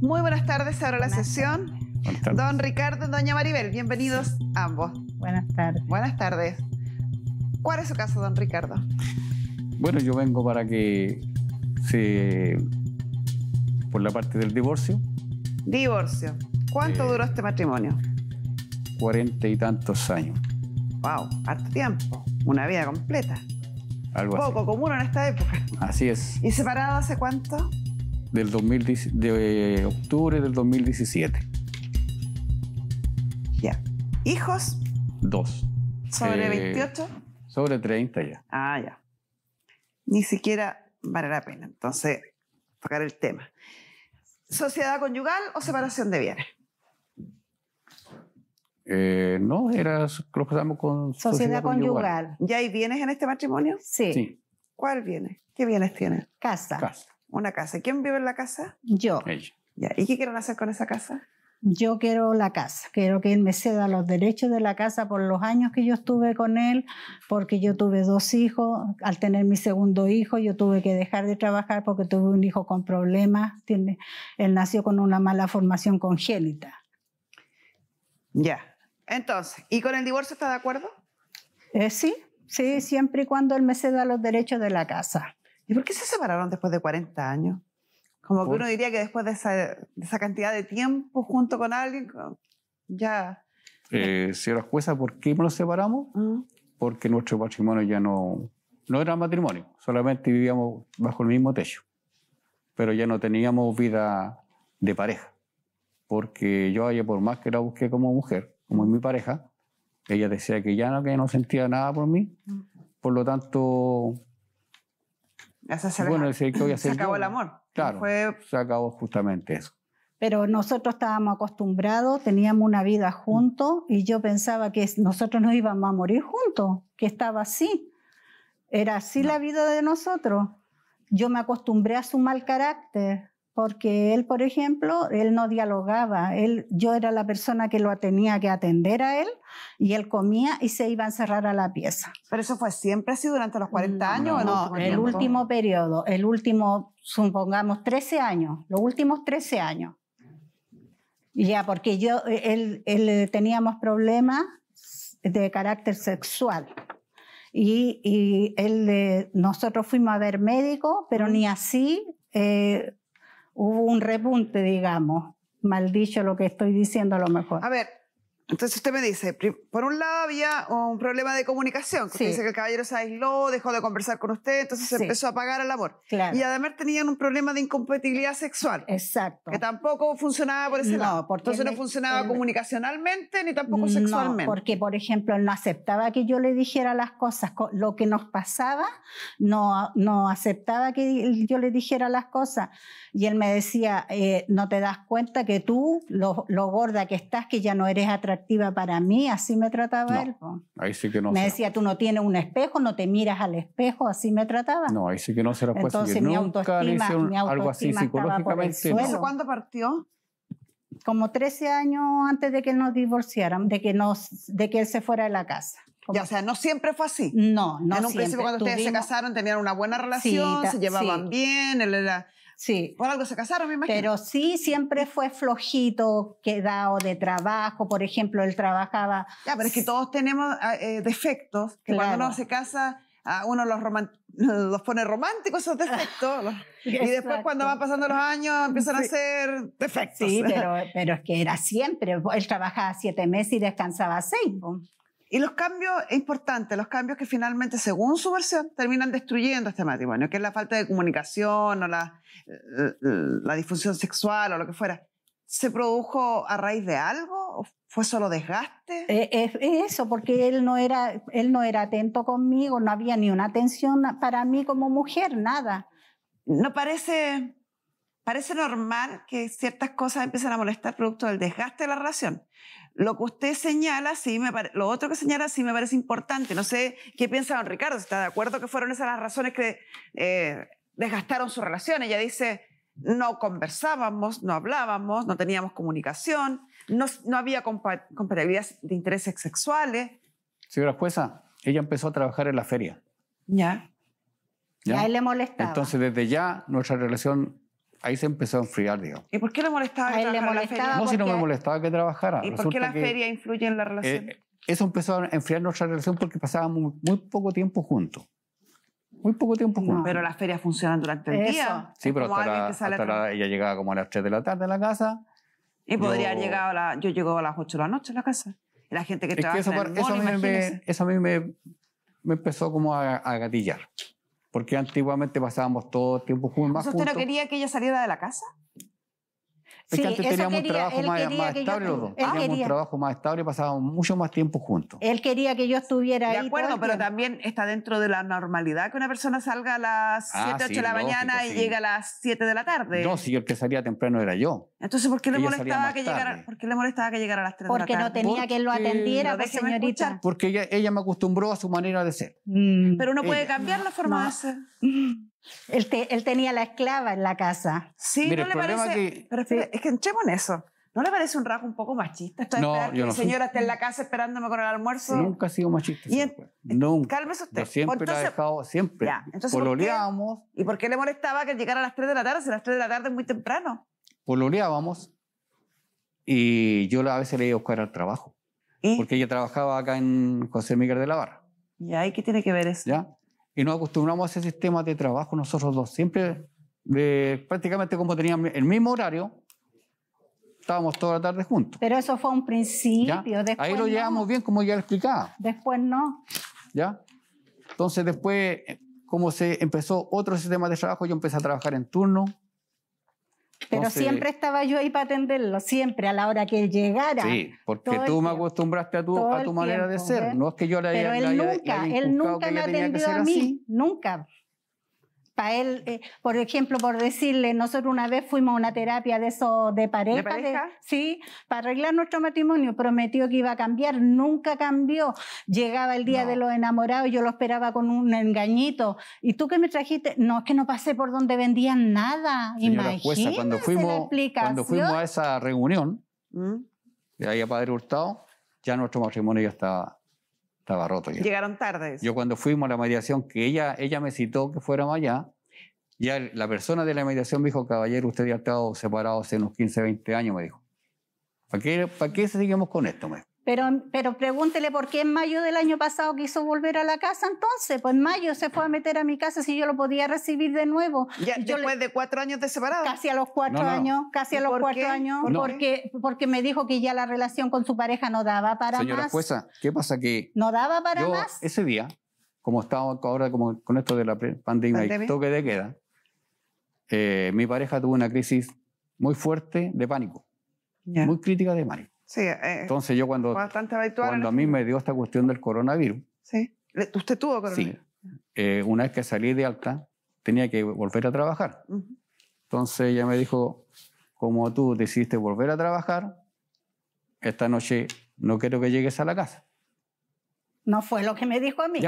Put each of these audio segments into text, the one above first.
Muy buenas tardes, ahora la sesión. Don Ricardo y Doña Maribel, bienvenidos ambos. Buenas tardes. Buenas tardes. ¿Cuál es su caso, don Ricardo? Bueno, yo vengo para que se... por la parte del divorcio. Divorcio. ¿Cuánto eh, duró este matrimonio? Cuarenta y tantos años. Wow, harto tiempo. Una vida completa. Algo Poco común en esta época. Así es. ¿Y separado hace cuánto? del de octubre del 2017. Ya. ¿Hijos? Dos. ¿Sobre 28? Eh, sobre 30 ya. Ah, ya. Ni siquiera vale la pena, entonces, tocar el tema. ¿Sociedad conyugal o separación de bienes? Eh, no, era, lo estamos con sociedad, conyugal. ¿Ya hay bienes en este matrimonio? Sí. sí. ¿Cuál viene? ¿Qué bienes tiene? Casa. Casa una casa. ¿Quién vive en la casa? Yo. ¿Y qué quieren hacer con esa casa? Yo quiero la casa, quiero que él me ceda los derechos de la casa por los años que yo estuve con él, porque yo tuve dos hijos, al tener mi segundo hijo yo tuve que dejar de trabajar porque tuve un hijo con problemas, tiene, él nació con una mala formación congénita. Ya, entonces, ¿y con el divorcio está de acuerdo? Eh, sí, sí, siempre y cuando él me ceda los derechos de la casa. ¿Y por qué se separaron después de 40 años? Como que uno diría que después de esa, cantidad de tiempo junto con alguien, ya... Eh, señora jueza, ¿por qué nos separamos? Mm. Porque nuestro patrimonio ya no, no era matrimonio, solamente vivíamos bajo el mismo techo, pero ya no teníamos vida de pareja, porque yo ayer por más que la busqué como mujer, como mi pareja, ella decía que ya no, que no sentía nada por mí, mm. por lo tanto bueno, se acabó el amor. se acabó justamente eso. Pero nosotros estábamos acostumbrados, teníamos una vida juntos y yo pensaba que nosotros no íbamos a morir juntos, que estaba así. Era así la vida de nosotros. Yo me acostumbré a su mal carácter, porque él, por ejemplo, él no dialogaba, él, yo era la persona que lo tenía que atender a él y él comía y se iba a encerrar a la pieza. Pero eso fue siempre así durante los 40 mm, años. No, o el, último, el último periodo, el último, supongamos, 13 años, los últimos 13 años. Ya, porque yo, él, él teníamos problemas de carácter sexual. Y, y él, eh, nosotros fuimos a ver médico, pero ni así eh, hubo un repunte, digamos. Maldicho lo que estoy diciendo a lo mejor. A ver, entonces usted me dice, por un lado había un problema de comunicación, sí. dice que el caballero se aisló, dejó de conversar con usted, entonces se empezó a pagar el amor. Y además tenían un problema de incompatibilidad sexual. Exacto. Que tampoco funcionaba por ese lado. Porque entonces no funcionaba comunicacionalmente ni tampoco sexualmente. No, porque, por ejemplo, él no aceptaba que yo le dijera las cosas, lo que nos pasaba, no, no aceptaba que yo le dijera las cosas. Y él me decía, eh, no te das cuenta que tú, lo, lo gorda que estás, que ya no eres atractiva para mí, así me trataba él. Me decía, tú no tienes un espejo, no te miras al espejo, así me trataba. No, ahí sí que no se la Entonces mi autoestima, mi autoestima, algo así psicológicamente. No. ¿Cuándo partió? Como 13 años antes de que nos divorciaran, de que, nos, de que él se fuera de la casa. Ya, o sea, no siempre fue así. No, no siempre. En un principio cuando ustedes se casaron tenían una buena relación, se llevaban bien, él era Sí. Por algo se casaron, me imagino. Pero sí, siempre fue flojito, quedado de trabajo. Por ejemplo, él trabajaba. Ya, pero es que todos tenemos ah, eh, defectos, que cuando uno se casa, uno los, los pone románticos esos defectos. y después, cuando van pasando los años, empiezan a ser defectos. Sí, pero, pero es que era siempre. Él trabajaba siete meses y descansaba seis. Y los cambios importantes, los cambios que finalmente, según su versión, terminan destruyendo este matrimonio, que es la falta de comunicación o la, eh, eh, la, disfunción sexual o lo que fuera. ¿Se produjo a raíz de algo? ¿Fue solo desgaste? Eh, es, eso, porque él no, era, él no era atento conmigo, no había ni una atención para mí como mujer, nada. No parece, parece normal que ciertas cosas empiecen a molestar producto del desgaste de la relación. Lo que usted señala, sí me lo otro que señala, sí me parece importante. No sé qué piensa don Ricardo, está de acuerdo que fueron esas las razones que eh, desgastaron su relación. Ella dice, no conversábamos, no hablábamos, no teníamos comunicación, no, había comparabilidad de intereses sexuales. Señora jueza, ella empezó a trabajar en la feria. Ya. ¿Ya? le molestaba. Entonces, desde ya, nuestra relación ahí se empezó a enfriar, digo. ¿Y por qué le molestaba? A él No, si no me molestaba que trabajara. ¿Y por qué la feria influye en la eh, relación? eso empezó a enfriar nuestra relación porque pasábamos muy, poco tiempo juntos. Muy poco tiempo juntos. pero las ferias funcionan durante el día. Sí, pero hasta, la, la, ella llegaba como a las 3 de la tarde a la casa. Y podría llegar? a Yo llego a las 8 de la noche a la casa. Y la gente que trabaja. Que eso, eso, a mí me, eso, a mí me, empezó como a, a gatillar porque antiguamente pasábamos todo el tiempo más ¿Usted no quería que ella saliera de la casa? Es sí, antes teníamos un trabajo más, estable los dos. Teníamos un trabajo más estable, y pasábamos mucho más tiempo juntos. Él quería que yo estuviera de ahí. De acuerdo, pero también está dentro de la normalidad que una persona salga a las 7, ah, 8 de la mañana y llegue a las 7 de la tarde. No, si el que salía temprano era yo. Entonces, ¿por qué le, molestaba que, llegara, ¿por qué le molestaba que llegara a las 3 de la tarde? Porque no tenía que él lo atendiera, pues, señorita. Porque ella, me acostumbró a su manera de ser. Mm. pero uno puede cambiar la forma de ser. Mm. Él, tenía la esclava en la casa. Sí, no le parece. Pero es que entremos en eso. ¿No le parece un rasgo un poco machista? Estoy no, señora esté en la casa esperándome con el almuerzo. Nunca ha sido machista. Y Cálmese usted. siempre la ha dejado, siempre. Ya, entonces, Pololeábamos. ¿Y por qué le molestaba que llegara a las 3 de la tarde? Si las 3 de la tarde es muy temprano. Pololeábamos y yo a veces le iba a buscar al trabajo. Porque ella trabajaba acá en José Miguel de la Barra. ¿Y ahí qué tiene que ver eso? ¿Ya? y nos acostumbramos a ese sistema de trabajo nosotros dos. Siempre, eh, prácticamente como teníamos el mismo horario, estábamos toda la tarde juntos. Pero eso fue un principio. Ahí lo llevamos bien, como ya lo explicaba. Después no. ¿Ya? Entonces después, eh, como se empezó otro sistema de trabajo, yo empecé a trabajar en turno, pero siempre estaba yo ahí para atenderlo, siempre, a la hora que llegara. Sí, porque tú me acostumbraste a tu, a tu manera de ser. No es que yo le haya Pero él nunca, él nunca me atendió a mí, nunca. Para él, eh, por ejemplo, por decirle, nosotros una vez fuimos a una terapia de eso de pareja, sí, para arreglar nuestro matrimonio, prometió que iba a cambiar, nunca cambió. Llegaba el día de los enamorados, yo lo esperaba con un engañito. ¿Y tú qué me trajiste? No, es que no pasé por donde vendían nada. Señora jueza, cuando fuimos, cuando fuimos a esa reunión, de mm. ahí a Padre Hurtado, ya nuestro matrimonio ya estaba estaba roto ya. Llegaron tardes. Yo cuando fuimos a la mediación, que ella, ella me citó que fuéramos allá, ya la persona de la mediación me dijo, caballero, usted ya ha estado separado hace unos 15, 20 años, me dijo. ¿Para qué, para qué seguimos con esto? Me pero, pregúntele por qué en mayo del año pasado quiso volver a la casa entonces. Pues en mayo se fue a meter a mi casa si yo lo podía recibir de nuevo. Ya, yo después de cuatro años de separado. Casi a los cuatro años, casi a los cuatro años. porque, porque me dijo que ya la relación con su pareja no daba para más. Señora Fuesa, ¿qué pasa que... No daba para más. Ese día, como estamos ahora como con esto de la pandemia, y toque de queda, eh, mi pareja tuvo una crisis muy fuerte de pánico. Muy crítica de pánico eh, Entonces yo cuando, cuando a mí me dio esta cuestión del coronavirus. Sí. ¿Usted tuvo coronavirus? Eh, una vez que salí de alta, tenía que volver a trabajar. Entonces ella me dijo, como tú decidiste volver a trabajar, esta noche no quiero que llegues a la casa. No fue lo que me dijo a mí.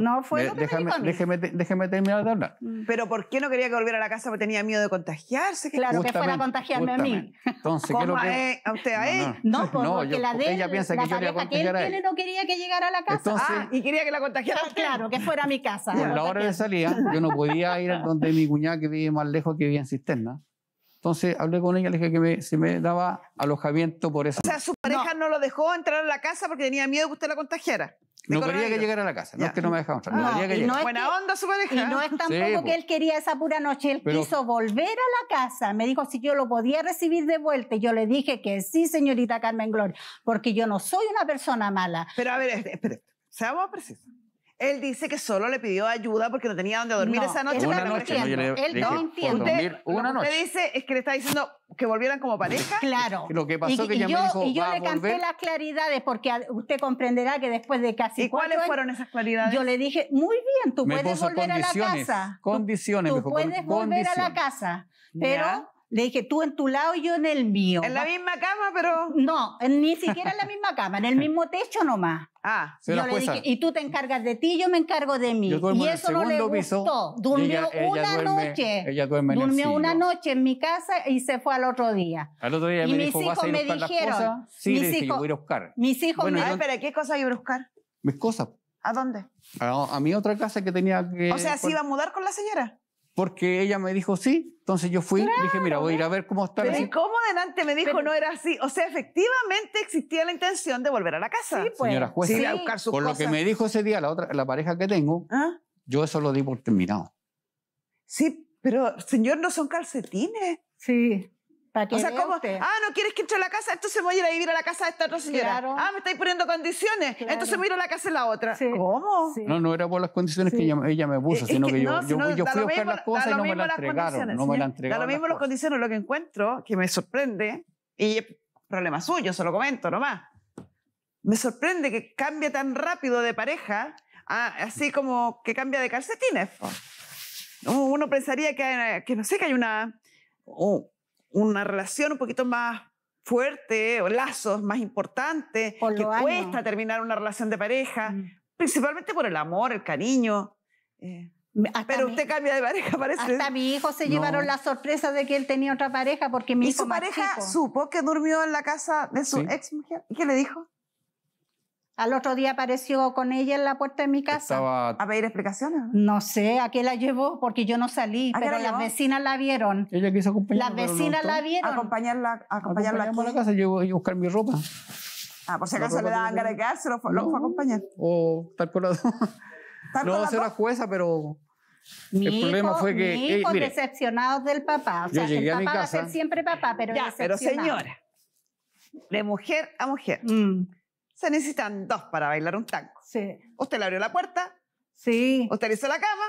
no fue lo que me dijo a Déjeme, terminar de hablar. Mm. Pero ¿por qué no quería que volviera a la casa? Porque tenía miedo de contagiarse. Claro, que fuera a contagiarme a mí. Entonces, ¿qué es ¿A usted a él? No, pues, porque la de ella piensa que tiene no quería que llegara a la casa. Ah, y quería que la contagiara. claro, que fuera a mi casa. Por la hora de salir yo no podía ir a donde mi cuñada que vive más lejos, que vivía en Cisterna. Entonces hablé con ella, le dije que me, me daba alojamiento por eso. O sea, su pareja no. no lo dejó entrar a la casa porque tenía miedo que usted la contagiara. No quería que llegara a la casa, no es que no me dejaba entrar. No, quería que no Buena onda su pareja. Y no es tampoco pues. que él quería esa pura noche, él quiso volver a la casa. Me dijo si yo lo podía recibir de vuelta. Y yo le dije que sí, señorita Carmen Gloria, porque yo no soy una persona mala. Pero a ver, espera, seamos precisos. Él dice que solo le pidió ayuda porque no tenía dónde dormir esa noche. Una noche, él no entiende. él dice es que le está diciendo que volvieran como pareja. Claro. Lo que pasó y, que yo, y yo le canté las claridades porque usted comprenderá que después de casi ¿Y cuáles fueron esas claridades? Yo le dije, muy bien, tú puedes volver a la casa. Condiciones, Tú, puedes volver a la casa, pero... Le dije, tú en tu lado y yo en el mío. ¿En la misma cama, pero...? No, ni siquiera en la misma cama, en el mismo techo nomás. Ah, yo le y tú te encargas de ti, yo me encargo de mí. y eso no le gustó. Durmió una noche. Ella duerme en durmió una noche en mi casa y se fue al otro día. Al otro día y me dijo, mis hijos me dijeron, sí, mis hijos, voy a buscar. Mis hijos me dijeron, ¿qué cosa iba a buscar? Mis cosas. ¿A dónde? A, a mi otra casa que tenía que. O sea, ¿se iba a mudar con la señora? porque ella me dijo sí. Entonces yo fui, y dije, mira, voy a ir a ver cómo está. Pero ¿y cómo delante me dijo no era así? O sea, efectivamente existía la intención de volver a la casa. Sí, pues. Señora jueza, sí, por lo que me dijo ese día la otra, la pareja que tengo, ah. yo eso lo di por terminado. Sí, pero señor, no son calcetines. Sí. Para o sea, ¿cómo? Ah, no quieres que entre a la casa, entonces voy a ir a vivir a la casa de esta otra señora. Ah, me estáis poniendo condiciones, entonces voy a ir a la casa de la otra. ¿Cómo? No, no era por las condiciones que ella, me puso, sino que, yo, yo, yo fui a buscar las cosas y no me las entregaron. No me la entregaron. Da lo mismo las condiciones, lo que encuentro, que me sorprende, y es problema suyo, se lo comento nomás. Me sorprende que cambie tan rápido de pareja, así como que cambia de calcetines. Uno pensaría que, eh, que no sé, que hay una una relación un poquito más fuerte o lazos más importantes, que cuesta terminar una relación de pareja, mm. principalmente por el amor, el cariño. Eh, pero usted cambia de pareja, parece. Hasta mi hijo se llevaron la sorpresa de que él tenía otra pareja porque mi ¿Y hijo su pareja supo que durmió en la casa de su ex mujer? ¿Y qué le dijo? Al otro día apareció con ella en la puerta de mi casa. ¿A pedir explicaciones? No sé, ¿a qué la llevó? Porque yo no salí, pero las vecinas la vieron. Ella quiso acompañarla. Las vecinas la vieron. Acompañarla, acompañarla a la casa, yo a buscar mi ropa. Ah, por si acaso le daban ganas de quedarse, lo, fue a acompañar. O tal cual No va a ser la jueza, pero... Mi el problema fue que. Mi eh, hijo decepcionados del papá. O sea, el papá va a ser siempre papá, pero. Ya, pero señora, de mujer a mujer. Mm se necesitan dos para bailar un tango. Sí. Usted le abrió la puerta. Sí. Usted le hizo la cama.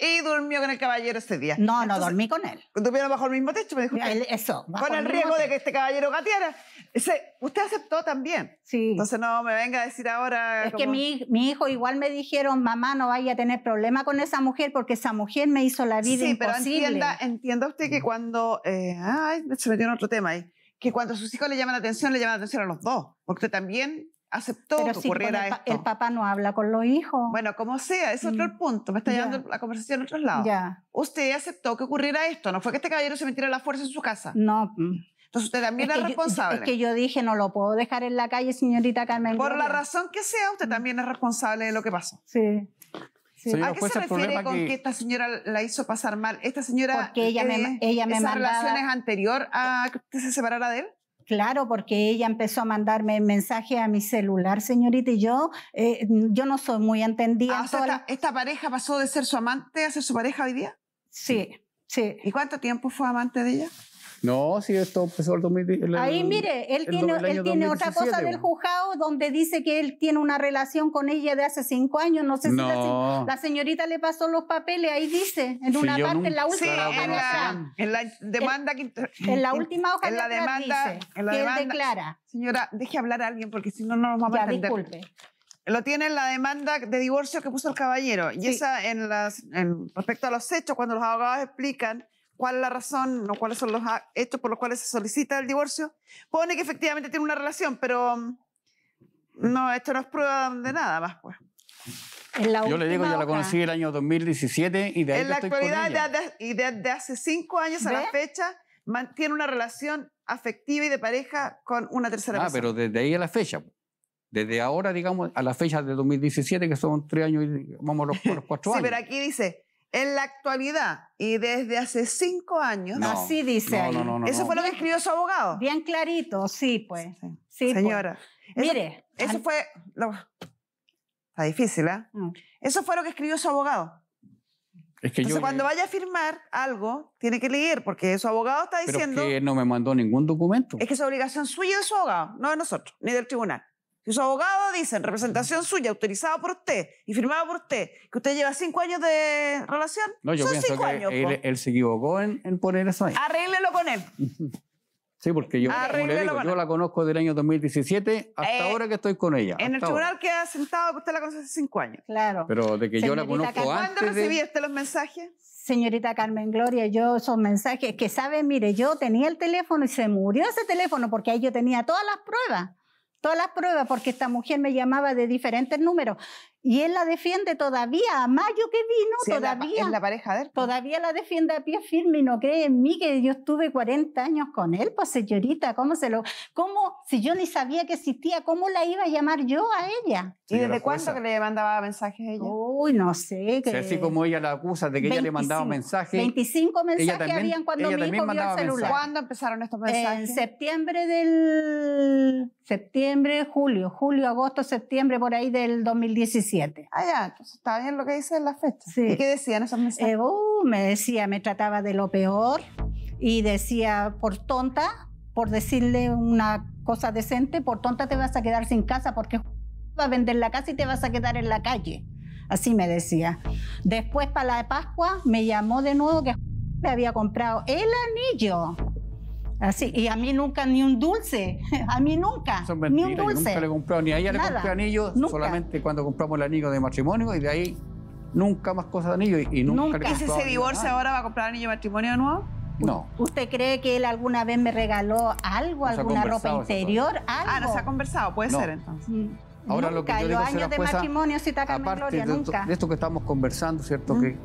Y durmió con el caballero ese día. No, no dormí con él. Durmieron bajo el mismo techo, me dijo. eso. Con el, riesgo de que este caballero gateara. Ese, usted aceptó también. Sí. Entonces no me venga a decir ahora. Es que mi, hijo igual me dijeron, mamá, no vaya a tener problema con esa mujer porque esa mujer me hizo la vida imposible. Sí, pero entienda, usted que mm. cuando. Eh, ay, se metió en otro tema ahí. Que cuando sus hijos le llaman la atención, le llaman la atención a los dos. Porque usted también aceptó que ocurriera esto. El papá no habla con los hijos. Bueno, como sea, es otro mm, punto. Me está llevando la conversación a otros lados. Ya. Usted aceptó que ocurriera esto. No fue que este caballero se metiera a la fuerza en su casa. No. Mm. Entonces usted también es, responsable. es que yo dije, no lo puedo dejar en la calle, señorita Carmen. Por la razón que sea, usted mm. también es responsable de lo que pasó. Sí. ¿A, qué se refiere con que... esta señora la hizo pasar mal? Esta señora. Porque ella me, eh, ella me esa mandaba... anterior a que usted se separara de él? Claro, porque ella empezó a mandarme mensajes a mi celular, señorita, y yo, eh, yo no soy muy entendida. Ah, esta, pareja pasó de ser su amante a ser su pareja hoy día? Sí, sí. ¿Y cuánto tiempo fue amante de ella? No, sí, esto empezó pues, el 2010. Ahí mire, él tiene, él tiene otra cosa del juzgado donde dice que él tiene una relación con ella de hace cinco años. No sé si La, señorita le pasó los papeles, ahí dice, en una parte, en la última hoja. En la, demanda que, en la última hoja en la demanda, en la declara. Señora, deje hablar a alguien porque si no, no nos vamos a entender. disculpe. Lo tiene en la demanda de divorcio que puso el caballero. Y esa, en las, en, respecto a los hechos, cuando los abogados explican cuál es la razón no cuáles son los hechos por los cuales se solicita el divorcio, pone que efectivamente tiene una relación, pero mm, no, esto no es prueba de nada más, pues. Yo le digo, ya la conocí el año 2017 y de ahí En la estoy actualidad, con ella. y desde hace cinco años a la fecha, mantiene una relación afectiva y de pareja con una tercera ah, persona. Ah, pero desde ahí a la fecha. Pues. Desde ahora, digamos, a la fecha de 2017, que son tres años, y vamos los, cuatro años. Sí, pero aquí dice, en la actualidad y desde hace cinco años. así dice eso fue lo que escribió su abogado. Bien clarito, sí, pues. Sí, pues. Señora. Mire. Eso fue. está difícil, ¿eh? Mm. Eso fue lo que escribió su abogado. Es que yo... cuando vaya a firmar algo, tiene que leer, porque su abogado está diciendo. Pero que no me mandó ningún documento. Es que es obligación suya de su abogado, no de nosotros, ni del tribunal si su abogado dice en representación suya, autorizada por usted y firmado por usted, que usted lleva cinco años de relación. No, yo son pienso que él, se equivocó en, poner eso ahí. Arréglelo con él. sí, porque yo, la conozco del año 2017 hasta eh, ahora que estoy con ella. En el tribunal que ha sentado que usted la conoce hace cinco años. Claro. Pero de que yo la conozco antes. ¿Cuándo recibiste los mensajes? Señorita Carmen Gloria, yo esos mensajes que sabe, mire, yo tenía el teléfono y se murió ese teléfono porque ahí yo tenía todas las pruebas todas las pruebas porque esta mujer me llamaba de diferentes números. Y él la defiende todavía, a mayo que vino, todavía. Es la, pareja de pues. Todavía la defiende a pie firme y no cree en mí que yo estuve 40 años con él, pues señorita, ¿cómo se lo.? ¿Cómo, si yo ni sabía que existía, cómo la iba a llamar yo a ella? ¿Y desde cuándo que le mandaba mensajes a ella? Uy, no sé. así como ella la acusa de que ella le mandaba mensajes. 25 mensajes habían cuando mi hijo vio el celular. ¿Cuándo empezaron estos mensajes? En septiembre del. Septiembre, julio, julio, agosto, septiembre, por ahí del 2017. Ah, ya, está bien lo que dice en la fecha. Sí. ¿Y qué decían esos mensajes? Eh, uh, me decía, me trataba de lo peor y decía, por tonta, por decirle una cosa decente, por tonta te vas a quedar sin casa porque va a vender la casa y te vas a quedar en la calle. Así me decía. Después, para la Pascua, me llamó de nuevo que le había comprado el anillo Así, mm. y a mí nunca ni un dulce, a mí nunca, ni un dulce. nunca le ni a ella le compré anillos, solamente cuando compramos el anillo de matrimonio y de ahí nunca más cosas de anillo y, nunca, le ¿Y si se divorcia ahora va a comprar anillo de matrimonio de nuevo? No. ¿Usted cree que él alguna vez me regaló algo, alguna ropa interior? Algo? Ah, no se ha conversado, puede ser entonces. Mm. Ahora lo que yo digo, años de matrimonio, si está Gloria, nunca. de esto que estamos conversando, ¿cierto? Mm. Que,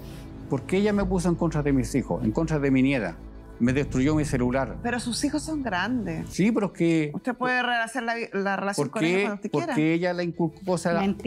¿Por qué ella me puso en contra de mis hijos, en contra de mi nieta? me destruyó mi celular. Pero sus hijos son grandes. Sí, pero es que... Usted puede rehacer la, la relación con ellos cuando usted quiera. Porque ella la inculcó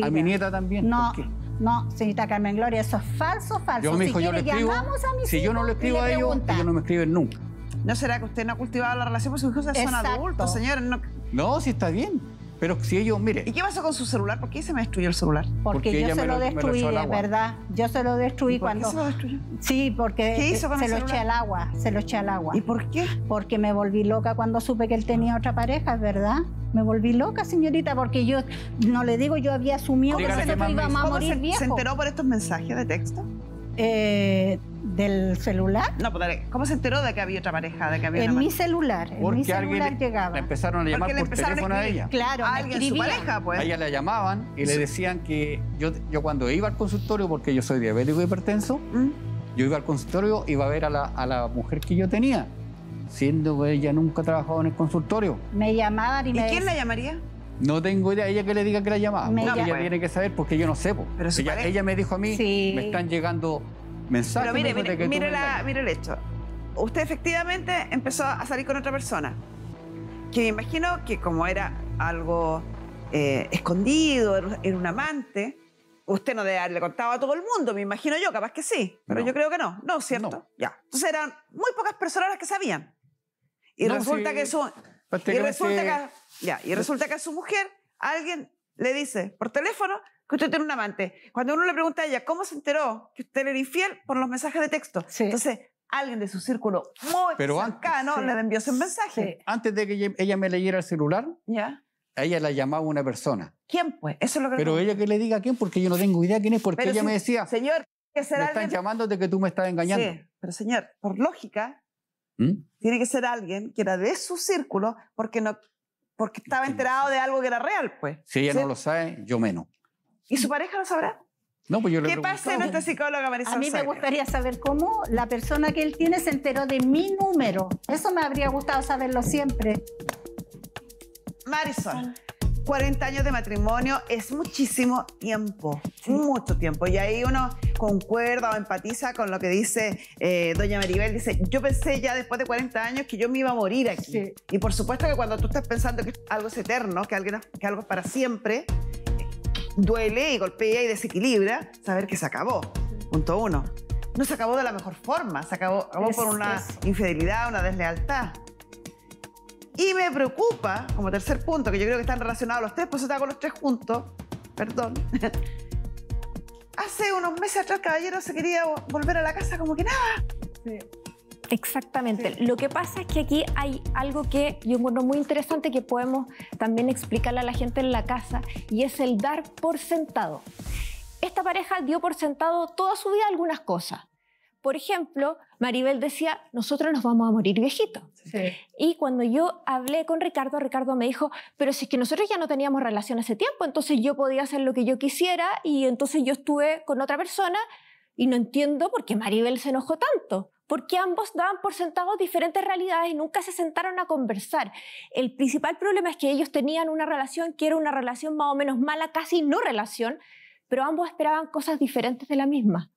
a, mi nieta también. No, no, señorita Carmen Gloria, eso es falso, falso. Yo, si yo le escribo, a mis Si yo no le escribo a ellos, ellos no me escriben nunca. ¿No será que usted no ha cultivado la relación con sus hijos? son adultos, señores. No... no, sí está bien. Pero si ellos, mire. ¿Y qué pasó con su celular? ¿Por qué se me destruyó el celular? Porque, yo se lo, destruí, verdad. Yo se lo destruí cuando. Qué se lo destruyó? Sí, porque hizo se lo eché al agua. Se lo eché al agua. ¿Y por qué? Porque me volví loca cuando supe que él tenía otra pareja, es ¿verdad? Me volví loca, señorita, porque yo, no le digo, yo había asumido que nosotros iba a morir se, viejo. ¿Se enteró por estos mensajes de texto? Eh, del celular. No, pues ¿cómo se enteró de que había otra pareja? De que había en mi celular, en mi celular llegaba. empezaron a llamar por teléfono a, ella. Claro, a alguien, su pareja, pues. ella la llamaban y le decían que yo, yo cuando iba al consultorio, porque yo soy diabético y hipertenso, mm. yo iba al consultorio y iba a ver a la, mujer que yo tenía, siendo que ella nunca trabajaba en el consultorio. Me llamaban y, ¿Y quién la llamaría? No tengo idea, ella que le diga que la llamaba. Me ella tiene que saber, porque yo no sé. Pero ella, ella, me dijo a mí, me están llegando mire, el hecho. Usted efectivamente empezó a salir con otra persona, que me imagino que como era algo eh, escondido, era un amante, usted no le contaba a todo el mundo, me imagino yo, capaz que sí, pero yo creo que no, ¿no cierto? Ya. Entonces eran muy pocas personas las que sabían. Y resulta que resulta ya, y resulta que a su mujer alguien le dice por teléfono, que usted tiene un amante. Cuando uno le pregunta a ella, ¿cómo se enteró que usted era infiel? Por los mensajes de texto. Entonces, alguien de su círculo muy Pero cercano le envió ese mensaje. Antes de que ella me leyera el celular, ¿Ya? ella la llamaba una persona. ¿Quién, pues? Eso es lo que Pero ella que le diga a quién, porque yo no tengo idea quién es, porque ella me decía, señor, que será me están llamando de que tú me estás engañando. pero señor, por lógica, ¿Mm? tiene que ser alguien que era de su círculo, porque no porque estaba enterado de algo que era real, pues. Si ella no lo sabe, yo menos. ¿Y su pareja lo sabrá? No, pues yo ¿Qué pasa en esta psicóloga Marisol? A mí me gustaría saber cómo la persona que él tiene se enteró de mi número. Eso me habría gustado saberlo siempre. Marisol, 40 años de matrimonio es muchísimo tiempo, mucho tiempo. Y ahí uno concuerda o empatiza con lo que dice eh, doña Maribel. Dice, yo pensé ya después de 40 años que yo me iba a morir aquí. Y por supuesto que cuando tú estás pensando que algo es eterno, que, alguien, que algo es para siempre, duele y golpea y desequilibra saber que se acabó. Punto uno. No se acabó de la mejor forma, se acabó, por una infidelidad, una deslealtad. Y me preocupa, como tercer punto, que yo creo que están relacionados los tres, por eso estaba con los tres juntos, perdón. Hace unos meses atrás, caballero se quería volver a la casa como que nada. Sí. Exactamente. Lo que pasa es que aquí hay algo que yo encuentro muy interesante que podemos también explicarle a la gente en la casa y es el dar por sentado. Esta pareja dio por sentado toda su vida algunas cosas. Por ejemplo, Maribel decía, nosotros nos vamos a morir viejitos. Y cuando yo hablé con Ricardo, Ricardo me dijo, pero si es que nosotros ya no teníamos relación hace tiempo, entonces yo podía hacer lo que yo quisiera y entonces yo estuve con otra persona y no entiendo por qué Maribel se enojó tanto porque ambos daban por sentados diferentes realidades y nunca se sentaron a conversar. El principal problema es que ellos tenían una relación que era una relación más o menos mala, casi no relación, pero ambos esperaban cosas diferentes de la misma.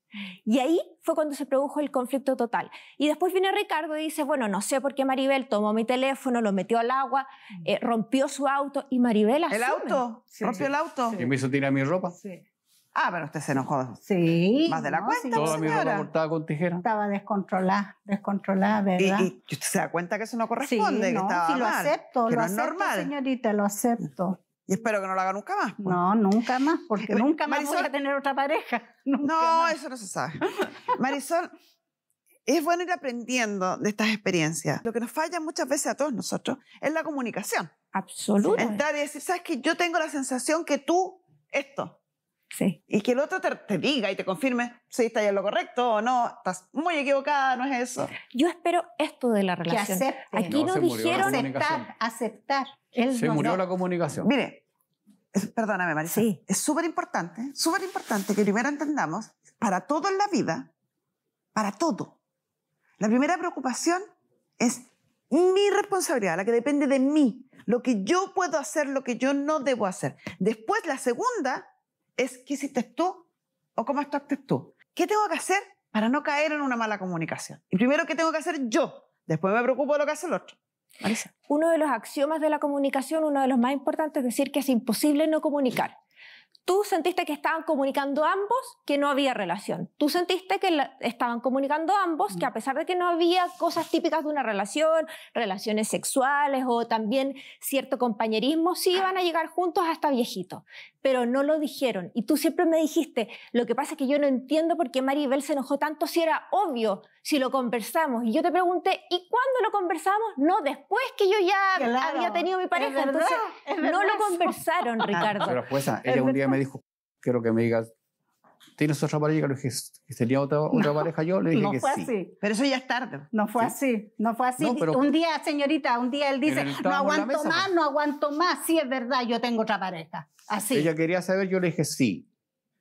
Y ahí fue cuando se produjo el conflicto total. Y después viene Ricardo y dice, bueno, no sé por qué Maribel tomó mi teléfono, lo metió al agua, eh, rompió su auto y Maribel asume. ¿El auto? rompió el auto. Sí. Y me hizo tirar mi ropa. Sí. Ah, pero usted se enojó. Sí. Más de la cuenta. Sí, Toda mi con tijera. Estaba descontrolada, descontrolada, ¿verdad? Y, usted se da cuenta que eso no corresponde, sí, no, sí, lo acepto, lo acepto, señorita, lo acepto. Y espero que no lo haga nunca más. Pues. No, nunca más, porque pues, nunca más Marisol, voy a tener otra pareja. no, eso no se sabe. Marisol, es bueno ir aprendiendo de estas experiencias. Lo que nos falla muchas veces a todos nosotros es la comunicación. Absolutamente. Entrar y decir, ¿sabes que Yo tengo la sensación que tú esto. Y que el otro te, diga y te confirme si estás en lo correcto o no, estás muy equivocada, no es eso. Yo espero esto de la relación. Que Aquí no, dijeron aceptar, el Él se murió la comunicación. Mire, perdóname, Marisa. Sí. Es súper importante, súper importante que primero entendamos, para todo en la vida, para todo, la primera preocupación es mi responsabilidad, la que depende de mí, lo que yo puedo hacer, lo que yo no debo hacer. Después, la segunda es qué hiciste tú o cómo actuaste tú. ¿Qué tengo que hacer para no caer en una mala comunicación? Y primero, ¿qué tengo que hacer yo? Después me preocupo de lo que hace el otro. Marisa. Uno de los axiomas de la comunicación, uno de los más importantes, es decir que es imposible no comunicar tú sentiste que estaban comunicando ambos que no había relación. Tú sentiste que estaban comunicando ambos que a pesar de que no había cosas típicas de una relación, relaciones sexuales o también cierto compañerismo, sí ah. iban a llegar juntos hasta viejitos, pero no lo dijeron. Y tú siempre me dijiste, lo que pasa es que yo no entiendo por qué Maribel se enojó tanto si era obvio, si lo conversamos. Y yo te pregunté, ¿y cuándo lo conversamos? No, después que yo ya había tenido mi pareja. entonces, no lo conversaron, Ricardo. pero pues, un día me dijo, quiero que me digas, ¿tienes otra pareja? Le dije, ¿tenía otra, otra pareja yo? Le dije no fue así. Pero eso ya es tarde. No fue así, no fue así. un día, señorita, un día él dice, no aguanto más, pues". no aguanto más, sí es verdad, yo tengo otra pareja. Así. Ella quería saber, yo le dije sí.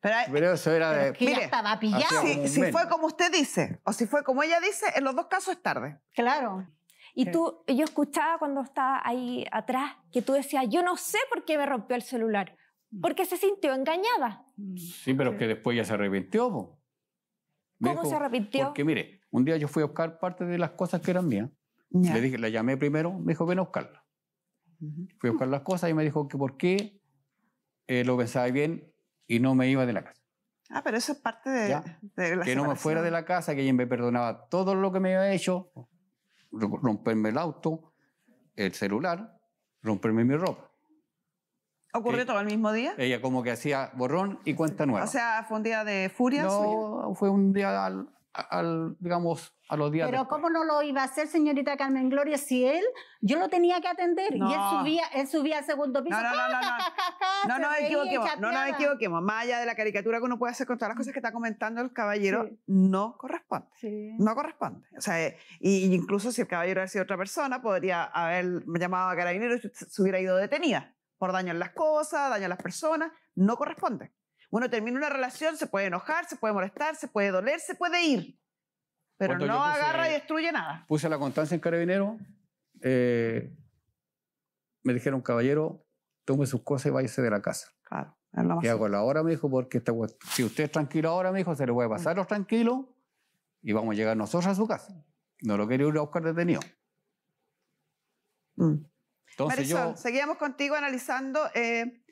Pero, eh, eso era de... Que mire, estaba pillado. si fue como usted dice, o si fue como ella dice, en los dos casos es tarde. Claro. Y tú, yo escuchaba cuando estaba ahí atrás que tú decías, yo no sé por qué me rompió el celular. Mm. Porque se sintió engañada. Mm. Sí, pero que después ya se arrepintió. ¿Cómo se arrepintió? Porque mire, un día yo fui a buscar parte de las cosas que eran mías. Le dije, la llamé primero, me dijo, ven a buscarla. Fui a buscar las cosas y me dijo que por qué eh, lo pensaba bien y no me iba de la casa. Ah, pero eso es parte de, de la Que no me fuera de la casa, que ella me perdonaba todo lo que me había hecho, romperme el auto, el celular, romperme mi ropa. ¿Ocurrió eh, todo el mismo día? Ella como que hacía borrón y cuenta nueva. O sea, fue un día de furia? No, fue un día al, al, digamos, a los días. Pero ¿cómo no lo iba a hacer, señorita Carmen Gloria, si él, yo lo tenía que atender y él subía, él subía al segundo piso? No, no, no, no, no, no nos equivoquemos, no nos equivoquemos. Más allá de la caricatura que uno puede hacer con todas las cosas que está comentando el caballero, no corresponde. No corresponde. O sea, y incluso si el caballero hubiera sido otra persona, podría haber llamado a carabineros y se hubiera ido detenida por daño las cosas, daño a las personas, no corresponde. Uno termina una relación, se puede enojar, se puede molestar, se puede doler, se puede ir, pero no agarra y destruye nada. Puse la constancia en carabinero, eh, me dijeron, caballero, tome sus cosas y váyase de la casa. Claro. más y hago la hora, me dijo, porque si usted es tranquilo ahora, me dijo, se le puede mm. pasar los tranquilos y vamos a llegar nosotros a su casa. No lo quería ir buscar detenido. Mm. Entonces Marisol, seguíamos contigo analizando eh,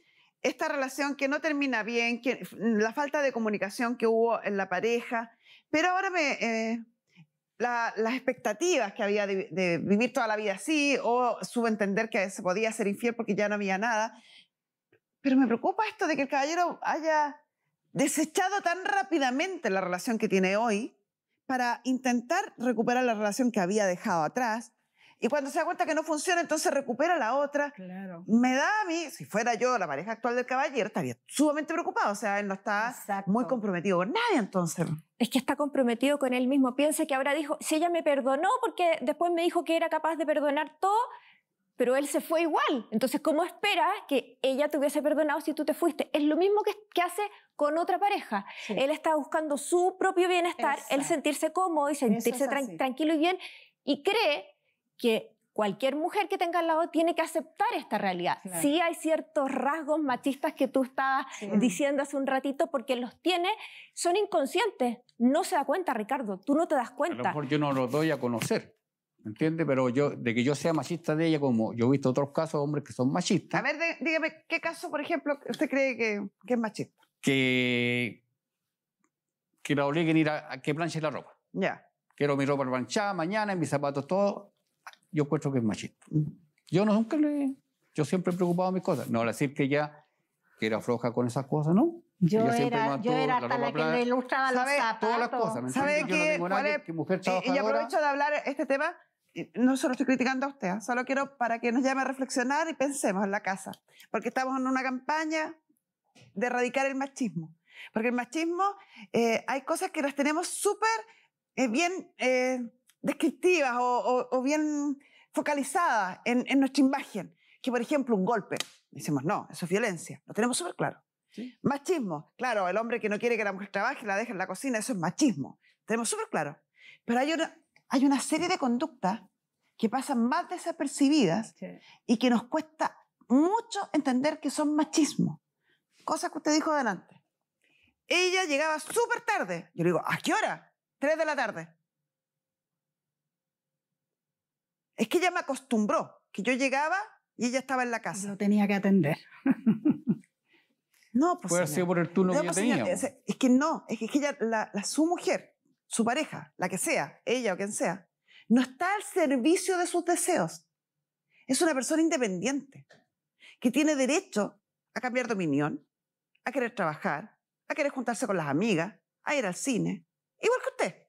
esta relación que no termina bien, la falta de comunicación que hubo en la pareja, pero ahora me, eh, las expectativas que había de, de, vivir toda la vida así o subentender que se podía ser infiel porque ya no había nada. Pero me preocupa esto de que el caballero haya desechado tan rápidamente la relación que tiene hoy para intentar recuperar la relación que había dejado atrás y cuando se da cuenta que no funciona, entonces recupera la otra. Claro. Me da a mí, si fuera yo la pareja actual del caballero, estaría sumamente preocupado. O sea, él no está muy comprometido con nadie entonces. Es que está comprometido con él mismo. Piensa que ahora dijo, si ella me perdonó porque después me dijo que era capaz de perdonar todo, pero él se fue igual. Entonces, ¿cómo espera que ella te hubiese perdonado si tú te fuiste? Es lo mismo que, hace con otra pareja. Él está buscando su propio bienestar, el sentirse cómodo y sentirse tranquilo y bien, y cree que cualquier mujer que tenga al lado tiene que aceptar esta realidad. Si Sí hay ciertos rasgos machistas que tú estabas diciendo hace un ratito, porque los tiene, son inconscientes. No se da cuenta, Ricardo, tú no te das cuenta. A lo mejor yo no los doy a conocer. ¿Entiendes? Pero yo, de que yo sea machista de ella, como yo he visto otros casos de hombres que son machistas. A ver, dígame, ¿qué caso, por ejemplo, usted cree que, es machista? Que, que la obliguen a ir a, que planche la ropa. Ya. Quiero mi ropa planchada mañana, en mis zapatos, todo yo encuentro que es machista. Yo no nunca le... Yo siempre he preocupado mis cosas. No, decir que ya que era floja con esas cosas, ¿no? Yo ella era, hasta la que me ilustraba Todas las cosas. ¿Sabe que, mujer y, y aprovecho de hablar este tema no solo estoy criticando a usted, ¿eh? solo quiero para que nos llame a reflexionar y pensemos en la casa, porque estamos en una campaña de erradicar el machismo, porque el machismo, eh, hay cosas que las tenemos súper eh, bien descriptivas o, bien focalizadas en, nuestra imagen, que por ejemplo un golpe, decimos, no, eso es violencia, lo tenemos súper claro. Machismo, claro, el hombre que no quiere que la mujer trabaje, la deje en la cocina, eso es machismo, lo tenemos súper claro. Pero hay una, hay una serie de conductas que pasan más desapercibidas y que nos cuesta mucho entender que son machismo. Cosa que usted dijo adelante Ella llegaba súper tarde. Yo le digo, ¿a qué hora? Tres de la tarde. Es que ella me acostumbró, que yo llegaba y ella estaba en la casa. Yo tenía que atender. no, pues. Puede ser por el turno que pues tenía. es que no, es que la, su mujer, su pareja, la que sea, ella o quien sea, no está al servicio de sus deseos. Es una persona independiente que tiene derecho a cambiar de opinión, a querer trabajar, a querer juntarse con las amigas, a ir al cine, igual que usted.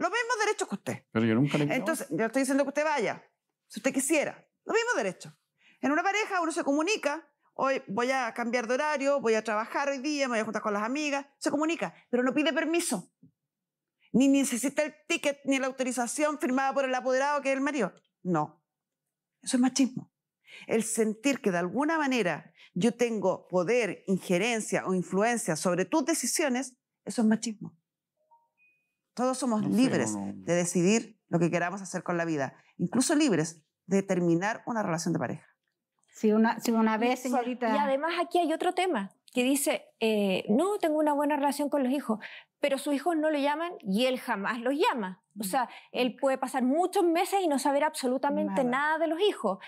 Los mismos derechos que usted. Pero yo nunca le Entonces, yo estoy diciendo que usted vaya, si usted quisiera. Los mismos derechos. En una pareja uno se comunica, hoy voy a cambiar de horario, voy a trabajar hoy día, me voy a juntar con las amigas, se comunica, pero no pide permiso. Ni necesita el ticket ni la autorización firmada por el apoderado que es el marido. No. Eso es machismo. El sentir que de alguna manera yo tengo poder, injerencia o influencia sobre tus decisiones, eso es machismo. Todos somos libres de decidir lo que queramos hacer con la vida, incluso libres de terminar una relación de pareja. Si una, si una vez, señorita. Y además aquí hay otro tema que dice, eh, no, tengo una buena relación con los hijos, pero sus hijos no lo llaman y él jamás los llama. O sea, él mm. puede pasar muchos meses y no saber absolutamente nada, nada de los hijos.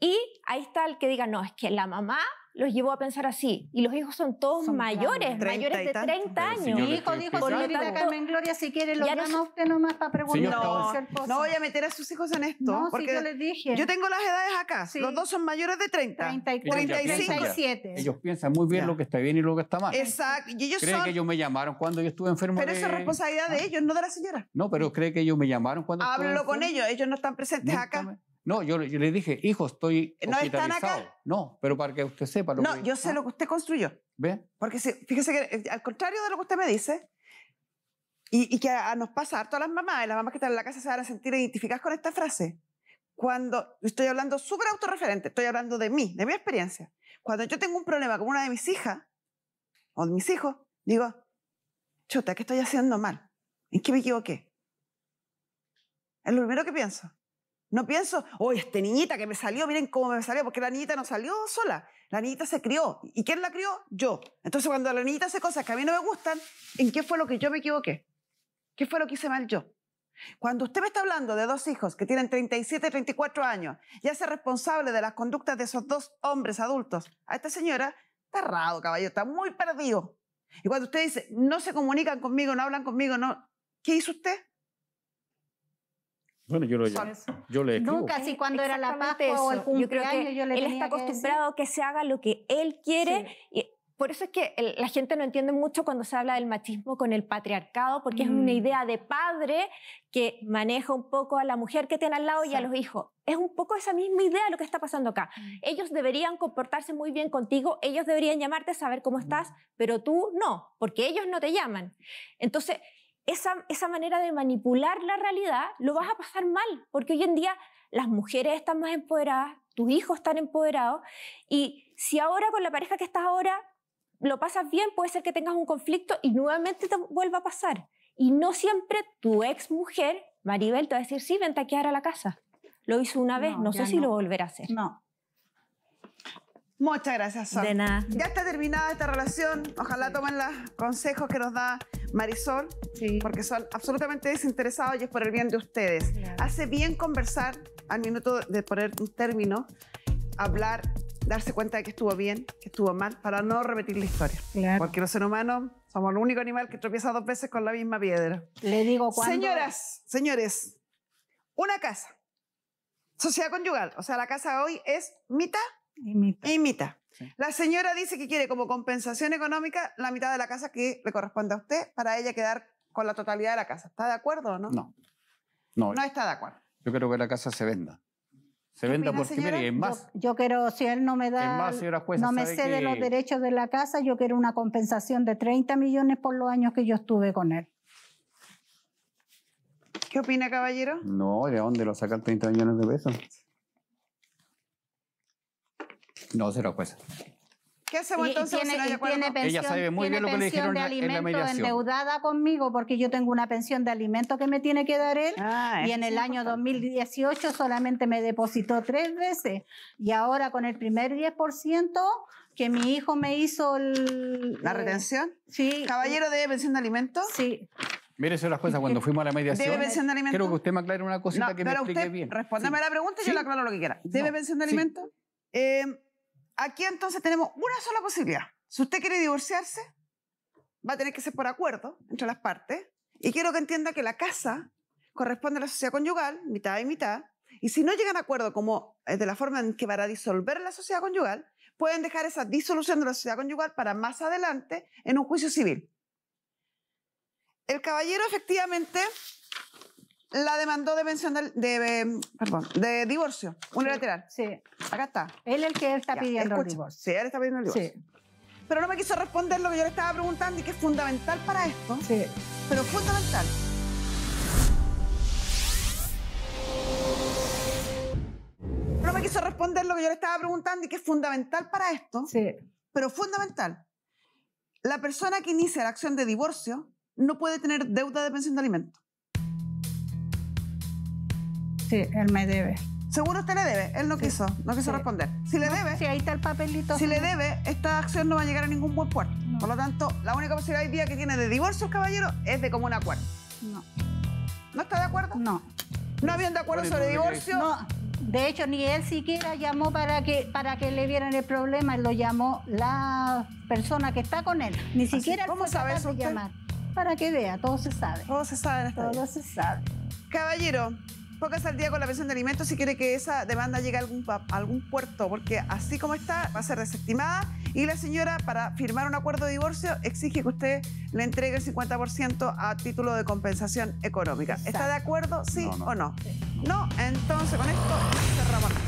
Y ahí está el que diga, no, es que la mamá los llevó a pensar así. Y los hijos son todos mayores, mayores de 30 años. Mi hijo dijo, señorita Carmen Gloria, si quiere lo llama no, usted para preguntar. No, no voy a meter a sus hijos en esto. No, porque yo les dije. Yo tengo las edades acá. Los dos son mayores de 30. 34, y 37. Ellos piensan muy bien lo que está bien y lo que está mal. Exacto. Y ellos creen que ellos me llamaron cuando yo estuve enfermo. Pero esa es responsabilidad de ah. ellos, no de la señora. No, pero cree que ellos me llamaron cuando Hablo con enfermo. ellos, ellos no están presentes acá. No, yo, le dije, hijo, estoy no hospitalizado. No, pero para que usted sepa lo que... No, yo sé ah. lo que usted construyó. ¿Ve? Porque fíjese que eh, al contrario de lo que usted me dice, y, que a, nos pasa todas las mamás, las mamás que están en la casa se van a sentir identificadas con esta frase, cuando, estoy hablando súper autorreferente, estoy hablando de mí, de mi experiencia, cuando yo tengo un problema con una de mis hijas, o de mis hijos, digo, chuta, ¿qué estoy haciendo mal? ¿En qué me equivoqué? Es lo primero que pienso. No pienso, oye, esta niñita que me salió, miren cómo me salió, porque la niñita no salió sola, la niñita se crió. ¿Y quién la crió? Yo. Entonces, cuando la niñita hace cosas que a mí no me gustan, ¿en qué fue lo que yo me equivoqué? ¿Qué fue lo que hice mal yo? Cuando usted me está hablando de dos hijos que tienen 37, y 34 años y hace responsable de las conductas de esos dos hombres adultos, a esta señora está raro, caballo, está muy perdido. Y cuando usted dice, no se comunican conmigo, no hablan conmigo, no, ¿qué hizo usted? Bueno, yo lo, yo le escribo. Nunca, si cuando era la parte o el cumpleaños, yo, Él está acostumbrado a que se haga lo que él quiere. Y por eso es que la gente no entiende mucho cuando se habla del machismo con el patriarcado, porque es una mm. idea de padre que maneja un poco a la mujer que tiene al lado y a los hijos. Es un poco esa misma idea lo que está pasando acá. Mm. Ellos deberían comportarse muy bien contigo, ellos deberían llamarte, a saber cómo mm. estás, pero tú no, porque ellos no te llaman. Entonces, esa, manera de manipular la realidad lo vas a pasar mal, porque hoy en día las mujeres están más empoderadas, tus hijos están empoderados, y si ahora con la pareja que estás ahora lo pasas bien, puede ser que tengas un conflicto y nuevamente te vuelva a pasar. Y no siempre tu ex mujer, Maribel, te va a decir, sí, vente a a la casa. Lo hizo una vez, no, sé si lo volverá a hacer. No, Muchas gracias, Sol. De nada. Ya está terminada esta relación. Ojalá tomen los consejos que nos da Marisol, sí. porque son absolutamente desinteresados y es por el bien de ustedes. Hace bien conversar al minuto de poner un término, hablar, darse cuenta de que estuvo bien, que estuvo mal, para no repetir la historia. Claro. Porque los seres humanos somos el único animal que tropieza dos veces con la misma piedra. Le digo Señoras, señores, una casa, sociedad conyugal, o sea, la casa hoy es mitad Imita. La señora dice que quiere como compensación económica la mitad de la casa que le corresponde a usted para ella quedar con la totalidad de la casa. ¿Está de acuerdo o no? No. No, está de acuerdo. Yo creo que la casa se venda. Se venda porque, más. Yo, quiero, si él no me da. no me cede los derechos de la casa, yo quiero una compensación de 30 millones por los años que yo estuve con él. ¿Qué opina, caballero? No, ¿de dónde lo sacan 30 millones de pesos? No, cero jueza. ¿Qué hacemos entonces? Tiene, Ella sabe muy bien lo que le dijeron de alimento en la mediación. endeudada conmigo porque yo tengo una pensión de alimento que me tiene que dar él ah, y en el año 2018 solamente me depositó tres veces y ahora con el primer 10% que mi hijo me hizo la eh, retención. sí. Caballero debe pensión de alimentos, Sí. Mire, señora jueza, cuando fuimos a la mediación, ¿Debe pensión de alimento? Quiero que usted me aclare una cosita que me explique usted, bien. Respóndame la pregunta y yo le aclaro lo que quiera. ¿Debe pensión de alimentos. Eh, Aquí entonces tenemos una sola posibilidad. Si usted quiere divorciarse, va a tener que ser por acuerdo entre las partes. Y quiero que entienda que la casa corresponde a la sociedad conyugal, mitad y mitad. Y si no llegan a acuerdo como de la forma en que van a disolver la sociedad conyugal, pueden dejar esa disolución de la sociedad conyugal para más adelante en un juicio civil. El caballero efectivamente la demandó de pensión de, divorcio unilateral. Sí, Acá está. Él el que está pidiendo el divorcio. Sí, él está pidiendo el divorcio. Pero no me quiso responder lo que yo le estaba preguntando y que es fundamental para esto. Sí. Pero fundamental. No me quiso responder lo que yo le estaba preguntando y que es fundamental para esto. Sí. Pero fundamental. La persona que inicia la acción de divorcio no puede tener deuda de pensión de alimentos. Sí, él me debe. Seguro usted le debe, él no quiso, no quiso responder. Si le debe, sí, ahí está el papelito. Si le debe, esta acción no va a llegar a ningún buen puerto. Por lo tanto, la única posibilidad hoy día que tiene de divorcio caballero es de común acuerdo. No. ¿No está de acuerdo? No. No habían de acuerdo sobre divorcio. No. De hecho, ni él siquiera llamó para que, para que le vieran el problema, Él lo llamó la persona que está con él. Ni siquiera ¿cómo sabe llamar. Para que vea, todo se sabe. Todo se sabe. Este todo se sabe. Caballero, Póngase al día con la pensión de alimentos si quiere que esa demanda llegue a algún, puerto, porque así como está, va a ser desestimada. Y la señora, para firmar un acuerdo de divorcio, exige que usted le entregue el 50% a título de compensación económica. ¿Está de acuerdo, sí o no? No, entonces con esto cerramos.